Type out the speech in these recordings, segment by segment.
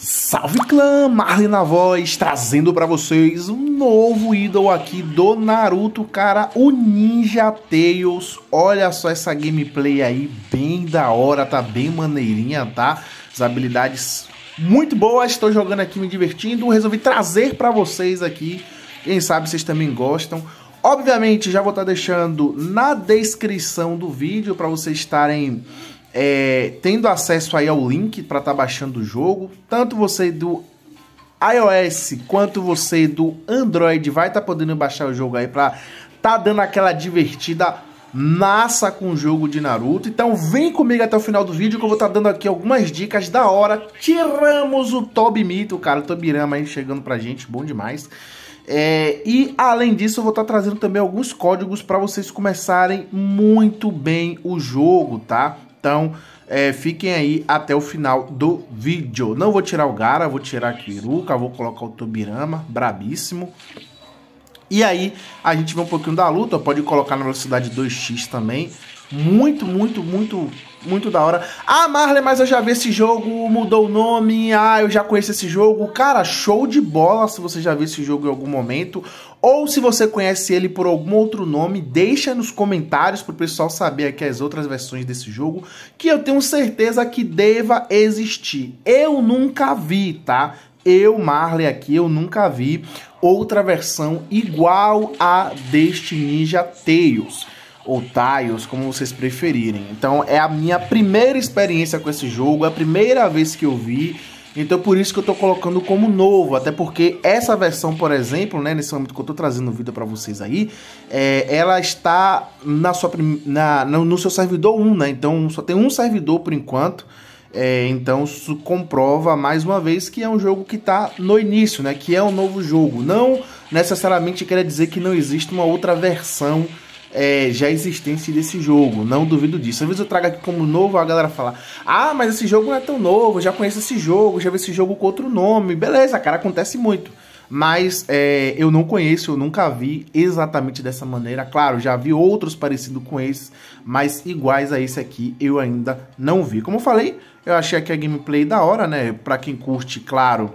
Salve clã, Marley na voz, trazendo para vocês um novo ídolo aqui do Naruto, cara, o Ninja Tails. Olha só essa gameplay aí, bem da hora, tá bem maneirinha, tá? As habilidades muito boas, estou jogando aqui, me divertindo, resolvi trazer para vocês aqui, quem sabe vocês também gostam. Obviamente, já vou estar tá deixando na descrição do vídeo para vocês estarem é, tendo acesso aí ao link para estar tá baixando o jogo. Tanto você do iOS quanto você do Android vai estar tá podendo baixar o jogo aí para tá dando aquela divertida massa com o jogo de Naruto. Então vem comigo até o final do vídeo que eu vou estar tá dando aqui algumas dicas da hora. Tiramos o Tobi Mito, cara, o Tobirama aí chegando pra gente, bom demais. É, e além disso, eu vou estar tá trazendo também alguns códigos para vocês começarem muito bem o jogo, tá? Então, é, fiquem aí até o final do vídeo. Não vou tirar o Gara, vou tirar a Kiruka, vou colocar o Tobirama, brabíssimo. E aí, a gente vê um pouquinho da luta, pode colocar na velocidade 2x também. Muito, muito, muito, muito da hora. Ah, Marley, mas eu já vi esse jogo, mudou o nome. Ah, eu já conheço esse jogo. Cara, show de bola se você já viu esse jogo em algum momento. Ou se você conhece ele por algum outro nome, deixa nos comentários para o pessoal saber aqui as outras versões desse jogo, que eu tenho certeza que deva existir. Eu nunca vi, tá? Eu, Marley, aqui, eu nunca vi outra versão igual a deste Ninja Tails ou Tails, como vocês preferirem. Então é a minha primeira experiência com esse jogo, é a primeira vez que eu vi. Então por isso que eu estou colocando como novo, até porque essa versão, por exemplo, né, nesse momento que eu estou trazendo o vídeo para vocês aí, é, ela está na sua na, no, seu servidor 1, né? Então só tem um servidor por enquanto. É, então isso comprova mais uma vez que é um jogo que está no início, né? Que é um novo jogo. Não necessariamente quer dizer que não existe uma outra versão é, já existência desse jogo. Não duvido disso. Às vezes eu trago aqui como novo, a galera fala: Ah, mas esse jogo não é tão novo, já conheço esse jogo, já vi esse jogo com outro nome. Beleza, cara, acontece muito. Mas é, eu não conheço, eu nunca vi exatamente dessa maneira. Claro, já vi outros parecidos com esses, mas iguais a esse aqui eu ainda não vi. Como eu falei, eu achei aqui a gameplay da hora, né? Pra quem curte, claro.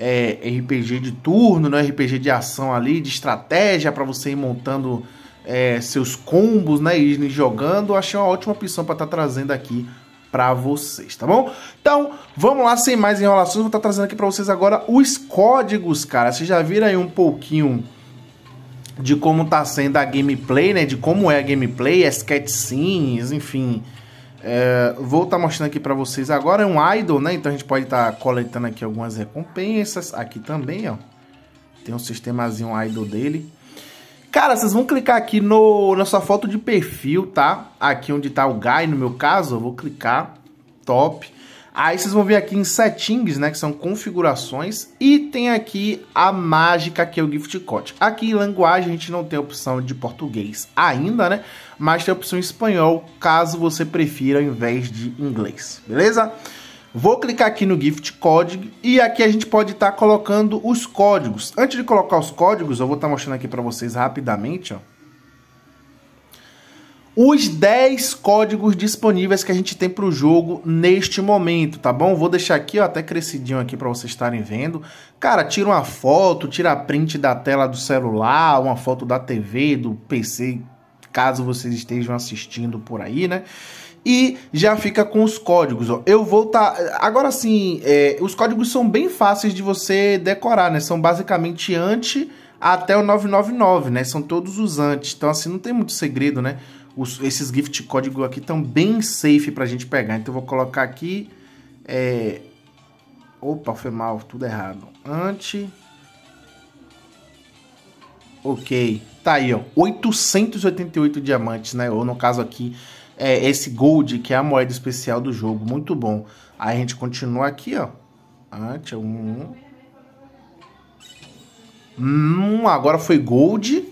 É, RPG de turno, né? RPG de ação ali, de estratégia para você ir montando é, seus combos, né? E jogando, achei uma ótima opção para estar tá trazendo aqui para vocês, tá bom? Então, vamos lá, sem mais enrolações, vou estar tá trazendo aqui para vocês agora os códigos, cara. Vocês já viram aí um pouquinho de como tá sendo a gameplay, né? De como é a gameplay, as cutscenes, enfim. É, vou estar tá mostrando aqui para vocês agora. É um idol, né? Então a gente pode estar tá coletando aqui algumas recompensas. Aqui também, ó. Tem um sistemazinho idol dele. Cara, vocês vão clicar aqui no, na sua foto de perfil, tá? Aqui onde tá o Guy, no meu caso, eu vou clicar, top. Aí vocês vão ver aqui em settings, né, que são configurações, e tem aqui a mágica que é o gift code. Aqui em linguagem a gente não tem opção de português ainda, né, mas tem a opção em espanhol, caso você prefira ao invés de inglês, beleza? Vou clicar aqui no Gift Code e aqui a gente pode estar tá colocando os códigos. Antes de colocar os códigos, eu vou estar tá mostrando aqui para vocês rapidamente, ó. Os 10 códigos disponíveis que a gente tem para o jogo neste momento, tá bom? Vou deixar aqui, ó, até crescidinho aqui para vocês estarem vendo. Cara, tira uma foto, tira a print da tela do celular, uma foto da TV, do PC, caso vocês estejam assistindo por aí, né? E já fica com os códigos, ó. Eu vou tá... Agora sim, é, os códigos são bem fáceis de você decorar, né? São basicamente antes até o 999, né? São todos os antes. Então, assim, não tem muito segredo, né? Os, esses gift códigos aqui estão bem safe pra gente pegar. Então, eu vou colocar aqui... É... Opa, foi mal, tudo errado. Ante... Ok. Tá aí, ó. 888 diamantes, né? Ou no caso aqui, é esse gold, que é a moeda especial do jogo. Muito bom. Aí a gente continua aqui, ó. Ah, tinha um... Hum, agora foi gold.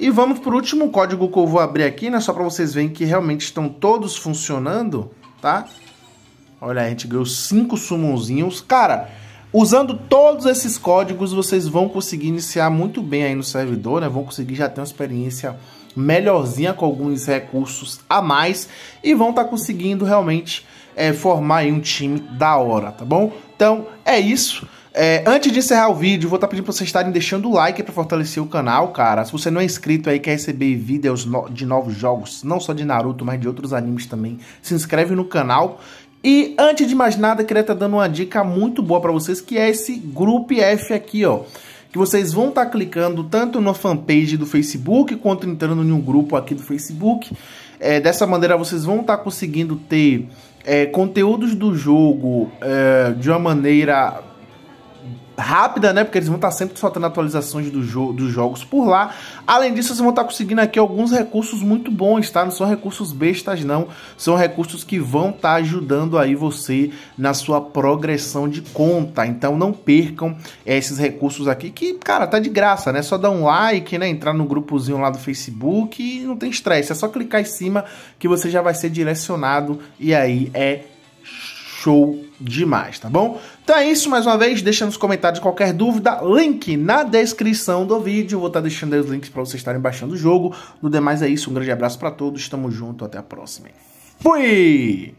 E vamos por último código que eu vou abrir aqui, né? Só para vocês verem que realmente estão todos funcionando, tá? Olha, a gente ganhou cinco summonzinhos. Cara... Usando todos esses códigos, vocês vão conseguir iniciar muito bem aí no servidor, né? Vão conseguir já ter uma experiência melhorzinha com alguns recursos a mais e vão estar tá conseguindo realmente é, formar um time da hora, tá bom? Então é isso. É, antes de encerrar o vídeo, vou estar tá pedindo para vocês estarem deixando o like para fortalecer o canal, cara. Se você não é inscrito aí quer receber vídeos no de novos jogos, não só de Naruto, mas de outros animes também, se inscreve no canal e antes de mais nada, queria estar tá dando uma dica muito boa para vocês, que é esse grupo F aqui, ó. Que vocês vão estar tá clicando tanto na fanpage do Facebook, quanto entrando em um grupo aqui do Facebook. É, dessa maneira vocês vão estar tá conseguindo ter é, conteúdos do jogo é, de uma maneira rápida, né? Porque eles vão estar tá sempre soltando atualizações do jo dos jogos por lá. Além disso, vocês vão estar tá conseguindo aqui alguns recursos muito bons, tá? Não são recursos bestas, não. São recursos que vão estar tá ajudando aí você na sua progressão de conta. Então não percam esses recursos aqui, que, cara, tá de graça, né? Só dar um like, né? Entrar no grupozinho lá do Facebook e não tem estresse. É só clicar em cima que você já vai ser direcionado e aí é show demais, tá bom? Então é isso, mais uma vez, deixa nos comentários qualquer dúvida, link na descrição do vídeo, vou estar tá deixando os links para vocês estarem baixando o jogo, no demais é isso, um grande abraço para todos, tamo junto, até a próxima. Fui!